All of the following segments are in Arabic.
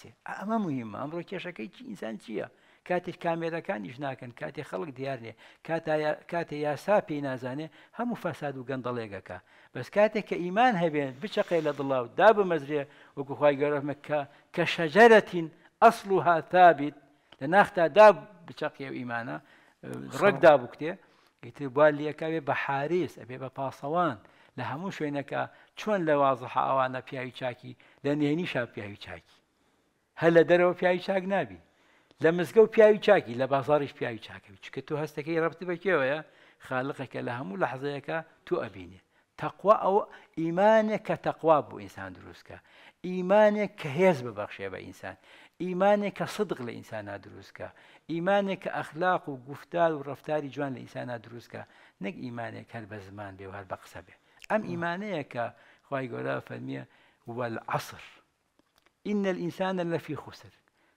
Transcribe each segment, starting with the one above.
بچێ ئەمە مهمە ئەمڕۆ کێشەکەی چی ئینسان چییە؟ کاتێک کامێرەکانیش ناکەن کاتێ خەڵک دیارنێ کاتێ یاسا پێی نازانێ هەموو فەساد و گەندەڵێگەکە بەس کاتێک کە ئیمان هەبێن بچەقی لە دڵاو دا بمەزرێ وەکوخوای گەۆرەمەکە کە شەجەرەتین ئەسل و هاتابیت لە ناختا دا بچەقی و ئیمانە ڕێکدا بکتێ گیتر با لیەکەوێ بە حارس ئەبێ بە پاسەوان لە هەموو شوێنەکە چۆن لە وازەح ئەوانە پیاوی چاکی لە نێنیشا پیاوی چاکی هەر لە دەرەوە پیاوی چاک نابی لە مزگە و پیاوی چاکی لە بازاریش پیاوی چاکەوی چکە تو هەستەکەی ڕبتی بەکەوەیە خاالقەکە لە هەموو لە حەزەیەەکە تو ئەبینێ تەقوا ئەو ئیمانێک کە تەقوا بوو ئینسان دروستکە ئیمانێک کە هێز ببەخشێ بە ئینسان ئیمانێک کە صدق لە ئینسانە دروستکە ئیمانێک کە ئەخلاق و گفتار و ڕفتاری جوان لە ئینسانە دروستکە نەک ئیمانێک هەر بە زمان بێ و هەر بە قسە بێ ئەم ئیمانەیە کە خی گۆرا فەرمیە وەل عسر إن الإنسان لفی خسر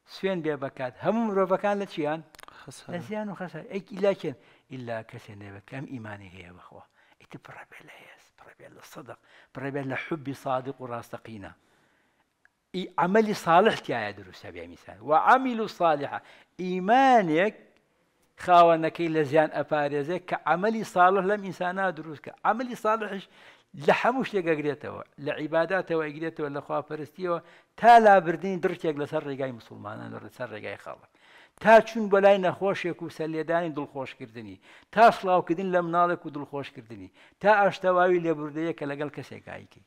سوێن بيا بكات هم ربكان لشيان خسر لە وخسر و خەسەر ئەیک ئیلاکەن ئللا کەسێ نێوە کەم ئیمانی هەیە بخەوە ئیتی پڕەبێ لە هێز پڕەبێ لە سەدق پڕەبێ صادق و ڕاستەقینە عملی صالح تایە دروستە بێ مثال وعمل صالحة إيمانك صالحە إلا زيان لە زیان صالح لم ئینسانە دروست عمل صالح لە هەموو شتێک ئەگرێتەوە لە عیباداتەوە ئەگرێتەوە لە بردين تا لابردنی درکێک لەسەر ڕێگای مسلمانان لەسەر ڕێگای خاڵک تا چون بەلای نەخۆشێک دل خوش کردنی تا سلاو سڵاوکردن کو دل خوش کردنی تا ئاشتەواوی لێبوردەیە کە لەگەڵ کەسێکایکی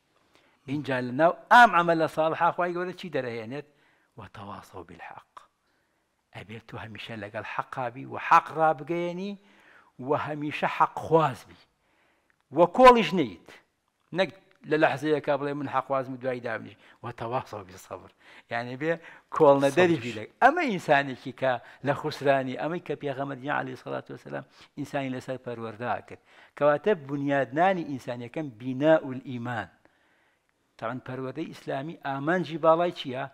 اینجا لە ناو ئام ام عمل ساڵ حاخوای گەورە چی دەرەهێنێت وتەواسە و بالحق ئەبێت تو لگل حقا بی و حق را بگینی و همیشه حق خواز بی و کۆڵیش نیت. نقد للحظة كابلي من حق وازم دوای دامنش وتواصل بالصبر يعني بيه كولنا ندري في لك أما إنسان كي لخسراني أما كبيغمد عليه الصلاة والسلام إنسان فرور داكت كواتب ناني إنسان كم بناء الإيمان طبعا پرورده إسلامي آمان جبالاي چيا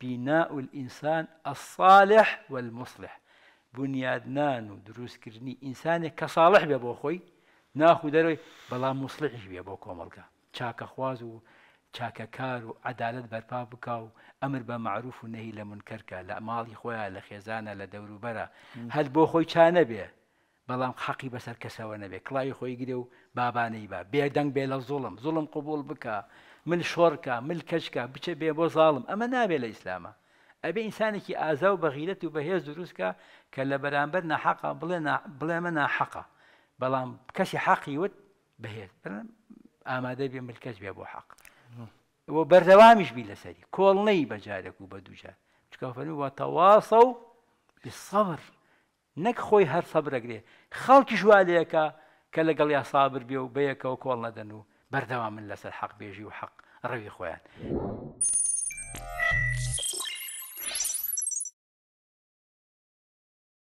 بناء الإنسان الصالح والمصلح بنيادنان ودروس كرني إنسان كصالح بابو خوي ناخو دەروی بەڵام مسلحش بێ بۆ کۆمەڵگە چاکە خواز و چاکە کار و عدالت بەرپا بکە و ئەمر بە معروف و نەی لە منکەرکە لە ماڵی خۆیان لە خێزانە لە دەوروبەرە هەر بۆ خۆی چانە بێ بەڵام حەقی بەسەر کەسەوە نەبێ کڵی خۆی گرێ و بابانەی با بێدەنگ بێ لە زوڵم زوڵم قوبول بکە من شۆڕکە مل کەشکە بچە بێ بۆ زاڵم ئەمە نابێ لە ئیسلامە ئەبێ ئینسانێکی ئازا و بەغیرەت و بەهێز دروستکە کە لە بەرامبەر نەحەقا بڵێ بڵێ من ناحەقە بلام كشي حقي ود بهيت أنا آماده بيم الكشف أبو حق وبردوامش بلا سري كل ني بجارك وبدوجا تكافنوا وتواصوا بالصبر نك خوي هر صبر قلي خالك شو عليك كلا قال يا صابر بيو بيك وكل ندنو بردوام من لس الحق بيجي وحق ربي خويا